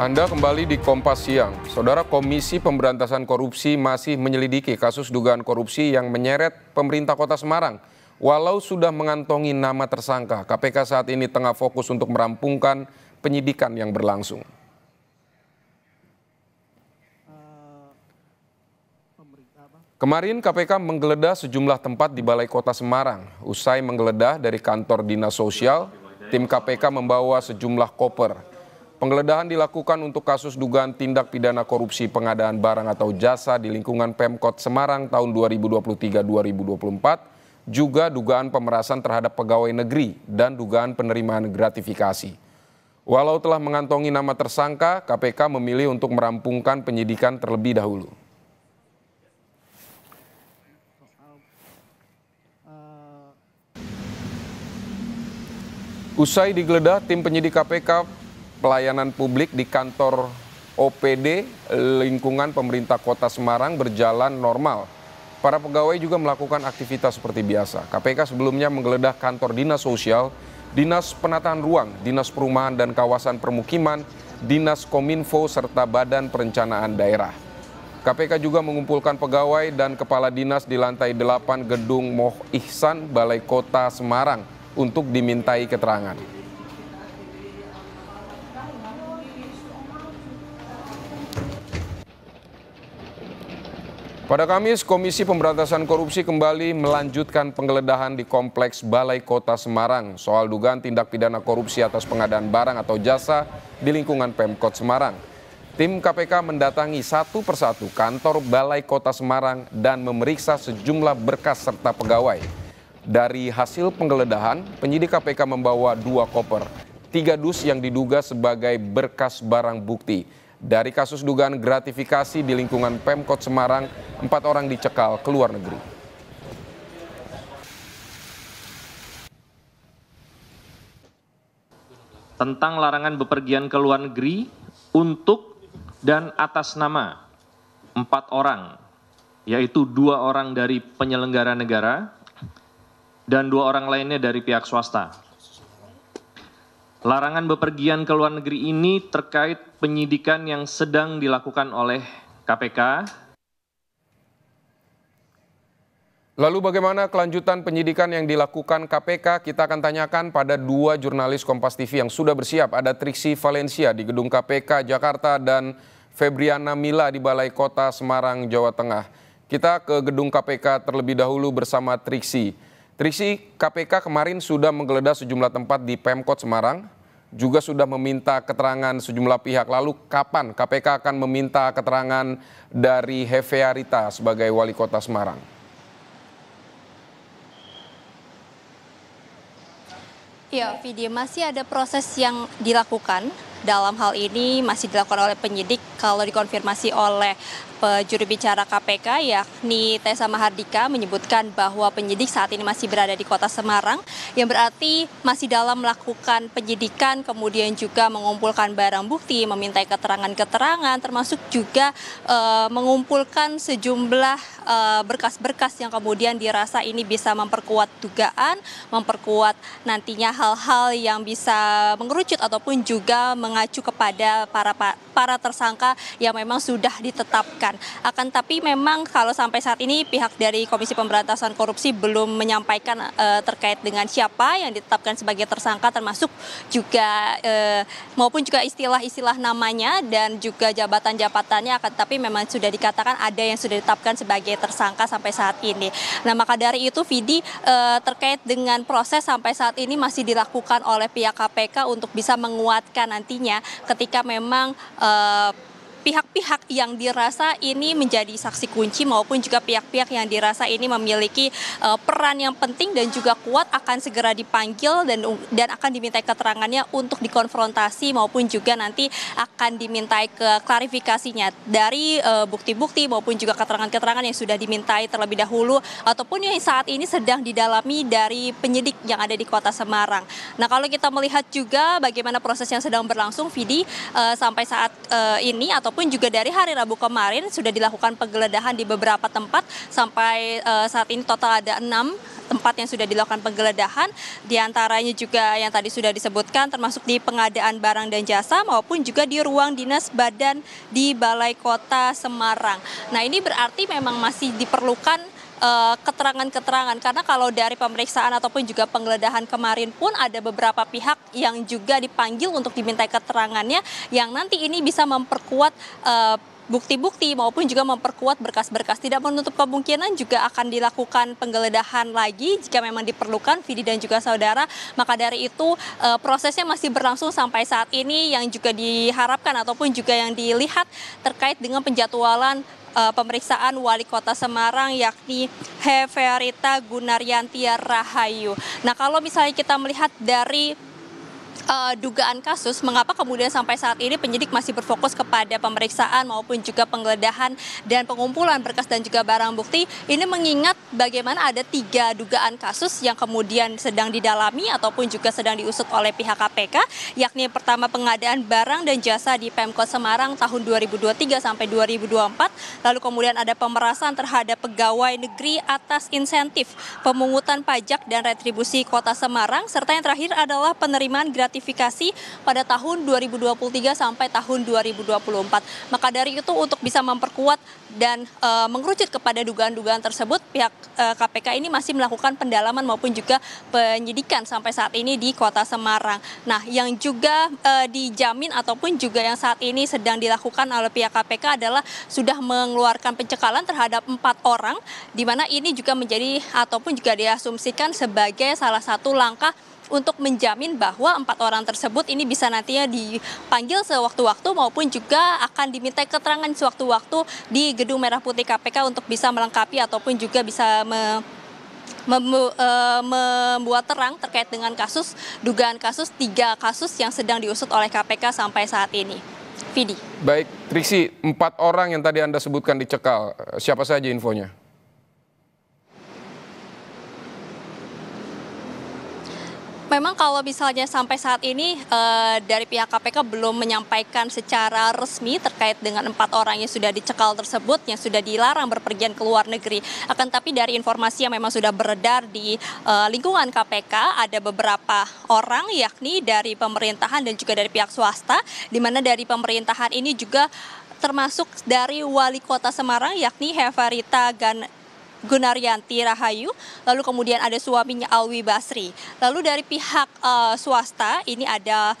Anda kembali di Kompas Siang. Saudara Komisi Pemberantasan Korupsi masih menyelidiki kasus dugaan korupsi yang menyeret pemerintah kota Semarang. Walau sudah mengantongi nama tersangka, KPK saat ini tengah fokus untuk merampungkan penyidikan yang berlangsung. Kemarin KPK menggeledah sejumlah tempat di Balai Kota Semarang. Usai menggeledah dari kantor Dinas Sosial, tim KPK membawa sejumlah koper. Penggeledahan dilakukan untuk kasus dugaan tindak pidana korupsi pengadaan barang atau jasa di lingkungan Pemkot Semarang tahun 2023-2024, juga dugaan pemerasan terhadap pegawai negeri dan dugaan penerimaan gratifikasi. Walau telah mengantongi nama tersangka, KPK memilih untuk merampungkan penyidikan terlebih dahulu. Usai digeledah, tim penyidik KPK pelayanan publik di kantor OPD lingkungan pemerintah kota Semarang berjalan normal. Para pegawai juga melakukan aktivitas seperti biasa. KPK sebelumnya menggeledah kantor Dinas Sosial, Dinas Penataan Ruang, Dinas Perumahan dan Kawasan Permukiman, Dinas Kominfo, serta Badan Perencanaan Daerah. KPK juga mengumpulkan pegawai dan kepala dinas di lantai 8 gedung Moh Ihsan, Balai Kota, Semarang untuk dimintai keterangan. Pada Kamis, Komisi Pemberantasan Korupsi kembali melanjutkan penggeledahan di Kompleks Balai Kota Semarang soal dugaan tindak pidana korupsi atas pengadaan barang atau jasa di lingkungan Pemkot Semarang. Tim KPK mendatangi satu persatu kantor Balai Kota Semarang dan memeriksa sejumlah berkas serta pegawai. Dari hasil penggeledahan, penyidik KPK membawa dua koper, tiga dus yang diduga sebagai berkas barang bukti dari kasus dugaan gratifikasi di lingkungan Pemkot Semarang, empat orang dicekal ke luar negeri. Tentang larangan bepergian ke luar negeri untuk dan atas nama empat orang, yaitu dua orang dari penyelenggara negara dan dua orang lainnya dari pihak swasta. Larangan bepergian ke luar negeri ini terkait penyidikan yang sedang dilakukan oleh KPK. Lalu bagaimana kelanjutan penyidikan yang dilakukan KPK? Kita akan tanyakan pada dua jurnalis Kompas TV yang sudah bersiap. Ada Triksi Valencia di Gedung KPK Jakarta dan Febriana Mila di Balai Kota Semarang, Jawa Tengah. Kita ke Gedung KPK terlebih dahulu bersama Triksi. Trisi KPK kemarin sudah menggeledah sejumlah tempat di Pemkot Semarang, juga sudah meminta keterangan sejumlah pihak. Lalu kapan KPK akan meminta keterangan dari Hefearita sebagai wali kota Semarang? Ya, video masih ada proses yang dilakukan dalam hal ini masih dilakukan oleh penyidik kalau dikonfirmasi oleh juru bicara KPK yakni Tessa Mahardika menyebutkan bahwa penyidik saat ini masih berada di kota Semarang yang berarti masih dalam melakukan penyidikan kemudian juga mengumpulkan barang bukti, meminta keterangan-keterangan termasuk juga e, mengumpulkan sejumlah eh, berkas-berkas yang kemudian dirasa ini bisa memperkuat dugaan, memperkuat nantinya hal-hal yang bisa mengerucut ataupun juga meng mengacu kepada para para tersangka yang memang sudah ditetapkan. Akan tapi memang kalau sampai saat ini pihak dari Komisi Pemberantasan Korupsi belum menyampaikan uh, terkait dengan siapa yang ditetapkan sebagai tersangka termasuk juga uh, maupun juga istilah-istilah namanya dan juga jabatan-jabatannya akan tapi memang sudah dikatakan ada yang sudah ditetapkan sebagai tersangka sampai saat ini. Nah, maka dari itu Vidi uh, terkait dengan proses sampai saat ini masih dilakukan oleh pihak KPK untuk bisa menguatkan nanti nantinya ketika memang eh, pihak-pihak yang dirasa ini menjadi saksi kunci maupun juga pihak-pihak yang dirasa ini memiliki uh, peran yang penting dan juga kuat akan segera dipanggil dan dan akan dimintai keterangannya untuk dikonfrontasi maupun juga nanti akan dimintai ke klarifikasinya dari eh, bukti-bukti uh, maupun juga keterangan-keterangan yang sudah dimintai terlebih dahulu ataupun yang saat ini sedang didalami dari penyidik yang ada di Kota Semarang. Nah, kalau kita melihat juga bagaimana proses yang sedang berlangsung Vidi uh, sampai saat uh, ini atau ataupun juga dari hari Rabu kemarin sudah dilakukan penggeledahan di beberapa tempat sampai uh, saat ini total ada enam tempat yang sudah dilakukan penggeledahan diantaranya juga yang tadi sudah disebutkan termasuk di pengadaan barang dan jasa maupun juga di ruang dinas badan di Balai Kota Semarang. Nah ini berarti memang masih diperlukan Eh, keterangan-keterangan karena kalau dari pemeriksaan ataupun juga penggeledahan kemarin pun ada beberapa pihak yang juga dipanggil untuk dimintai keterangannya yang nanti ini bisa memperkuat uh, bukti-bukti maupun juga memperkuat berkas-berkas. Tidak menutup kemungkinan juga akan dilakukan penggeledahan lagi jika memang diperlukan Vidi dan juga saudara. Maka dari itu eh, prosesnya masih berlangsung sampai saat ini yang juga diharapkan ataupun juga yang dilihat terkait dengan penjadwalan Eh, pemeriksaan wali kota Semarang yakni Heverita Gunaryanti Rahayu. Nah kalau misalnya kita melihat dari uh, dugaan kasus, mengapa kemudian sampai saat ini penyidik masih berfokus kepada pemeriksaan maupun juga penggeledahan dan pengumpulan berkas dan juga barang bukti? Ini mengingat bagaimana ada tiga dugaan kasus yang kemudian sedang didalami ataupun juga sedang diusut oleh pihak KPK, yakni pertama pengadaan barang dan jasa di Pemkot Semarang tahun 2023 sampai 2024, lalu kemudian ada pemerasan terhadap pegawai negeri atas insentif, pemungutan pajak dan retribusi Kota Semarang, serta yang terakhir adalah penerimaan gratis sertifikasi pada tahun 2023 sampai tahun 2024. Maka dari itu untuk bisa memperkuat dan e, mengerucut kepada dugaan-dugaan tersebut pihak e, eh, KPK ini masih melakukan pendalaman maupun juga penyidikan sampai saat ini di Kota Semarang. Nah, yang juga e, dijamin ataupun juga yang saat ini sedang dilakukan oleh pihak KPK adalah sudah mengeluarkan pencekalan terhadap empat orang di mana ini juga menjadi ataupun juga diasumsikan sebagai salah satu langkah untuk menjamin bahwa empat orang tersebut ini bisa nantinya dipanggil sewaktu-waktu maupun juga akan diminta keterangan sewaktu-waktu di Gedung Merah Putih KPK untuk bisa melengkapi ataupun juga bisa me e, membuat terang terkait dengan kasus dugaan kasus tiga kasus yang sedang diusut oleh KPK sampai saat ini. Vidi. Baik, Triksi, empat orang yang tadi Anda sebutkan dicekal, siapa saja infonya? Memang kalau misalnya sampai saat ini eh, dari pihak KPK belum menyampaikan secara resmi terkait dengan empat orang yang sudah dicekal tersebut yang sudah dilarang berpergian ke luar negeri. Akan tapi dari informasi yang memang sudah beredar di eh, lingkungan KPK ada beberapa orang yakni dari pemerintahan dan juga dari pihak swasta di mana dari pemerintahan ini juga termasuk dari wali kota Semarang yakni Hefarita Gan Gunaryanti Rahayu, lalu kemudian ada suaminya Alwi Basri. Lalu dari pihak uh, swasta ini ada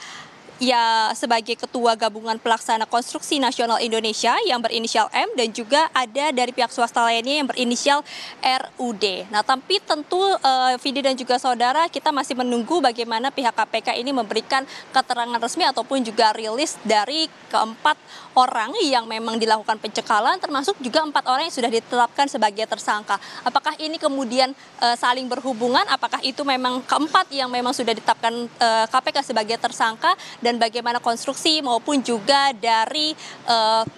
Ya sebagai Ketua Gabungan Pelaksana Konstruksi Nasional Indonesia yang berinisial M dan juga ada dari pihak swasta lainnya yang berinisial RUD. Nah, tapi tentu uh, Vidi dan juga saudara kita masih menunggu bagaimana pihak KPK ini memberikan keterangan resmi ataupun juga rilis dari keempat orang yang memang dilakukan pencekalan termasuk juga empat orang yang sudah ditetapkan sebagai tersangka. Apakah ini kemudian eh, saling berhubungan? Apakah itu memang keempat yang memang sudah ditetapkan KPK eh, sebagai tersangka dan dan bagaimana konstruksi maupun juga dari uh,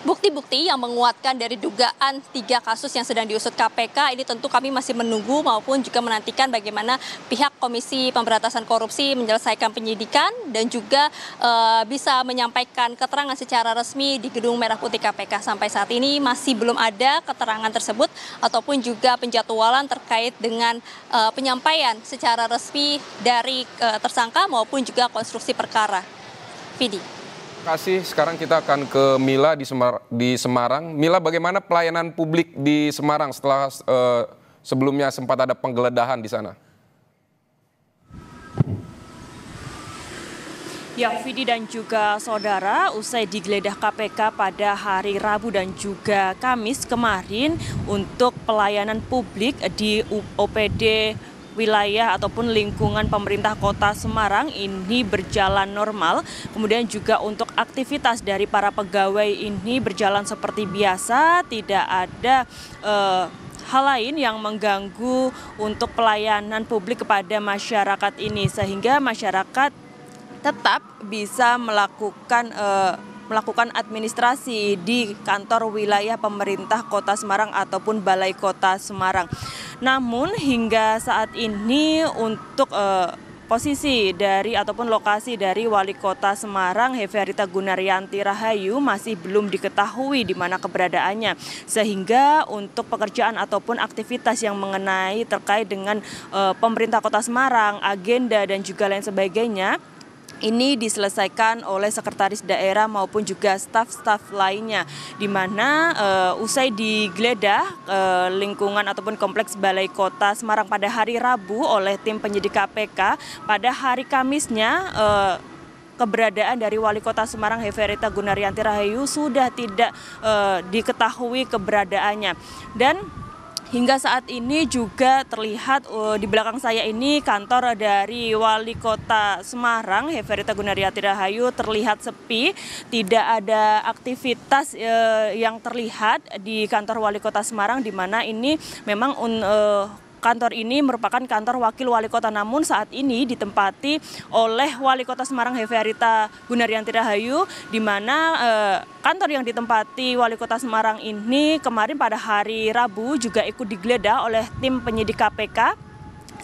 bukti-bukti yang menguatkan dari dugaan tiga kasus yang sedang diusut KPK ini tentu kami masih menunggu maupun juga menantikan bagaimana pihak Komisi Pemberantasan Korupsi menyelesaikan penyidikan dan juga e, bisa menyampaikan keterangan secara resmi di Gedung Merah Putih KPK sampai saat ini masih belum ada keterangan tersebut ataupun juga penjadwalan terkait dengan e, penyampaian secara resmi dari e, tersangka maupun juga konstruksi perkara. Vidi kasih. Sekarang kita akan ke Mila di, Semar di Semarang. Mila, bagaimana pelayanan publik di Semarang setelah uh, sebelumnya sempat ada penggeledahan di sana? Ya, Fidi dan juga saudara, usai digeledah KPK pada hari Rabu dan juga Kamis kemarin untuk pelayanan publik di OPD wilayah ataupun lingkungan pemerintah kota Semarang ini berjalan normal. Kemudian juga untuk aktivitas dari para pegawai ini berjalan seperti biasa, tidak ada uh, hal lain yang mengganggu untuk pelayanan publik kepada masyarakat ini sehingga masyarakat tetap bisa melakukan Uh, melakukan administrasi di kantor wilayah pemerintah Kota Semarang ataupun Balai Kota Semarang. Namun hingga saat ini untuk eh, posisi dari ataupun lokasi dari Wali Kota Semarang Heferita Gunaryanti Rahayu masih belum diketahui di mana keberadaannya sehingga untuk pekerjaan ataupun aktivitas yang mengenai terkait dengan e, pemerintah Kota Semarang, agenda dan juga lain sebagainya ini diselesaikan oleh sekretaris daerah maupun juga staf-staf lainnya di mana uh, usai digeledah uh, lingkungan ataupun kompleks Balai Kota Semarang pada hari Rabu oleh tim penyidik KPK pada hari Kamisnya uh, keberadaan dari Wali Kota Semarang Heverita Gunaryanti Rahayu sudah tidak uh, diketahui keberadaannya dan Hingga saat ini juga terlihat uh, di belakang saya ini kantor dari Wali Kota Semarang, Heverita Gunariati Rahayu terlihat sepi, tidak ada aktivitas uh, yang terlihat di kantor Wali Kota Semarang di mana ini memang un, uh, kantor ini merupakan kantor wakil wali kota namun saat ini ditempati oleh wali kota Semarang Heverita Gunaryanti Rahayu di mana eh, kantor yang ditempati wali kota Semarang ini kemarin pada hari Rabu juga ikut digeledah oleh tim penyidik KPK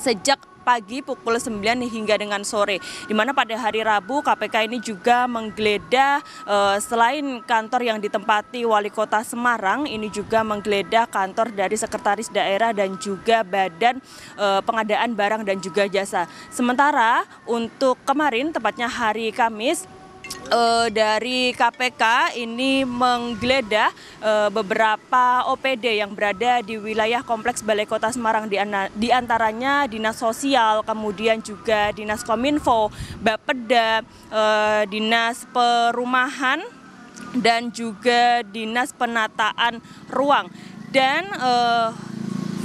sejak pagi pukul 9 hingga dengan sore. Di mana pada hari Rabu KPK ini juga menggeledah eh, selain kantor yang ditempati Wali Kota Semarang, ini juga menggeledah kantor dari Sekretaris Daerah dan juga Badan eh, Pengadaan Barang dan juga Jasa. Sementara untuk kemarin tepatnya hari Kamis uh, dari KPK ini menggeledah uh, beberapa OPD yang berada di wilayah kompleks Balai Kota Semarang di, di antaranya Dinas Sosial, kemudian juga Dinas Kominfo, Bapeda, uh, Dinas Perumahan dan juga Dinas Penataan Ruang dan uh,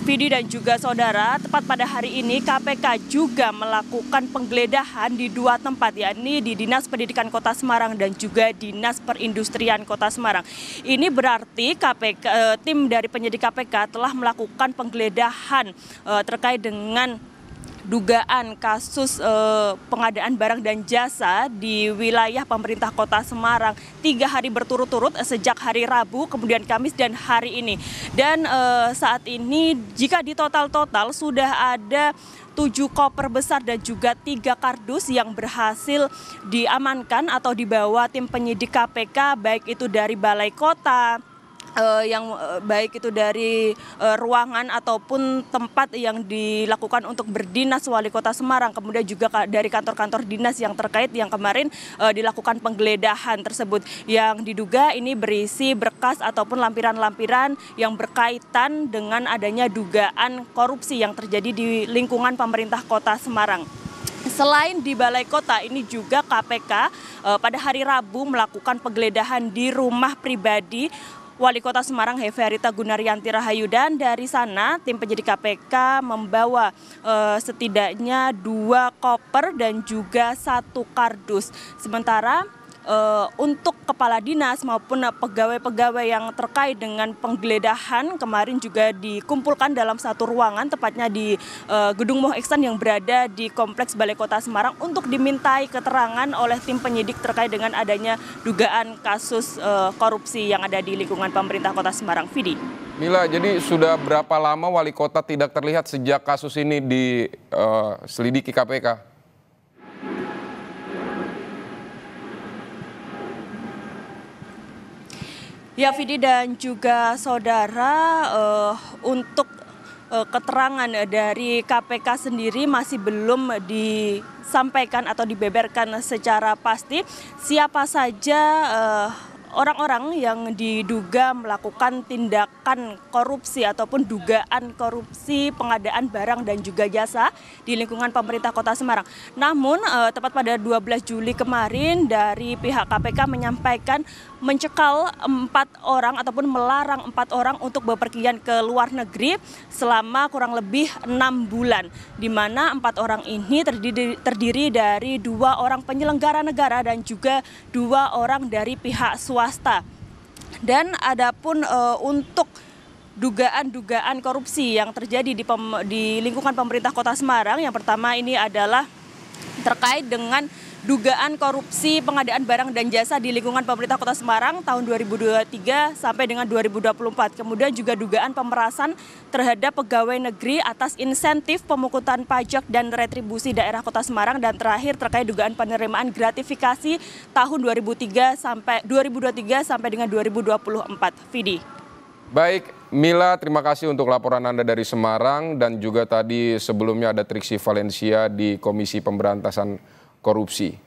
Vidi dan juga saudara, tepat pada hari ini KPK juga melakukan penggeledahan di dua tempat, yakni di Dinas Pendidikan Kota Semarang dan juga Dinas Perindustrian Kota Semarang. Ini berarti KPK, eh, tim dari penyidik KPK telah melakukan penggeledahan eh, terkait dengan dugaan kasus eh, pengadaan barang dan jasa di wilayah pemerintah kota Semarang tiga hari berturut-turut eh, sejak hari Rabu, kemudian Kamis dan hari ini. Dan eh, saat ini jika di total-total sudah ada tujuh koper besar dan juga tiga kardus yang berhasil diamankan atau dibawa tim penyidik KPK baik itu dari Balai Kota, uh, yang eh, baik itu dari uh, ruangan ataupun tempat yang dilakukan untuk berdinas wali kota Semarang kemudian juga dari kantor-kantor dinas yang terkait yang kemarin uh, dilakukan penggeledahan tersebut yang diduga ini berisi berkas ataupun lampiran-lampiran yang berkaitan dengan adanya dugaan korupsi yang terjadi di lingkungan pemerintah kota Semarang. Selain di Balai Kota, ini juga KPK pada hari Rabu melakukan penggeledahan di rumah pribadi Wali Kota Semarang Heferita Gunaryanti Rahayu dan dari sana tim penyidik KPK membawa e, setidaknya dua koper dan juga satu kardus. Sementara uh, untuk kepala dinas maupun pegawai-pegawai yang terkait dengan penggeledahan kemarin juga dikumpulkan dalam satu ruangan tepatnya di uh, Gedung Moh Iksan yang berada di Kompleks Balai Kota Semarang untuk dimintai keterangan oleh tim penyidik terkait dengan adanya dugaan kasus uh, korupsi yang ada di lingkungan pemerintah Kota Semarang. Fidi. Mila, jadi sudah berapa lama wali kota tidak terlihat sejak kasus ini diselidiki uh, KPK? Ya Vidi dan juga saudara uh, untuk uh, keterangan dari KPK sendiri masih belum disampaikan atau dibeberkan secara pasti siapa saja orang eh, orang-orang yang diduga melakukan tindakan korupsi ataupun dugaan korupsi pengadaan barang dan juga jasa di lingkungan pemerintah Kota Semarang. Namun uh, tepat pada 12 Juli kemarin dari pihak KPK menyampaikan mencekal empat orang ataupun melarang empat orang untuk bepergian ke luar negeri selama kurang lebih enam bulan, di mana empat orang ini terdiri, terdiri dari dua orang penyelenggara negara dan juga dua orang dari pihak swasta. Dan adapun e, untuk dugaan-dugaan korupsi yang terjadi di, pem, di lingkungan pemerintah Kota Semarang, yang pertama ini adalah terkait dengan dugaan korupsi pengadaan barang dan jasa di lingkungan pemerintah Kota Semarang tahun 2023 sampai dengan 2024. Kemudian juga dugaan pemerasan terhadap pegawai negeri atas insentif pemungutan pajak dan retribusi daerah Kota Semarang dan terakhir terkait dugaan penerimaan gratifikasi tahun 2003 sampai 2023 sampai dengan 2024. Vidi. Baik, Mila, terima kasih untuk laporan Anda dari Semarang dan juga tadi sebelumnya ada Triksi Valencia di Komisi Pemberantasan korupsi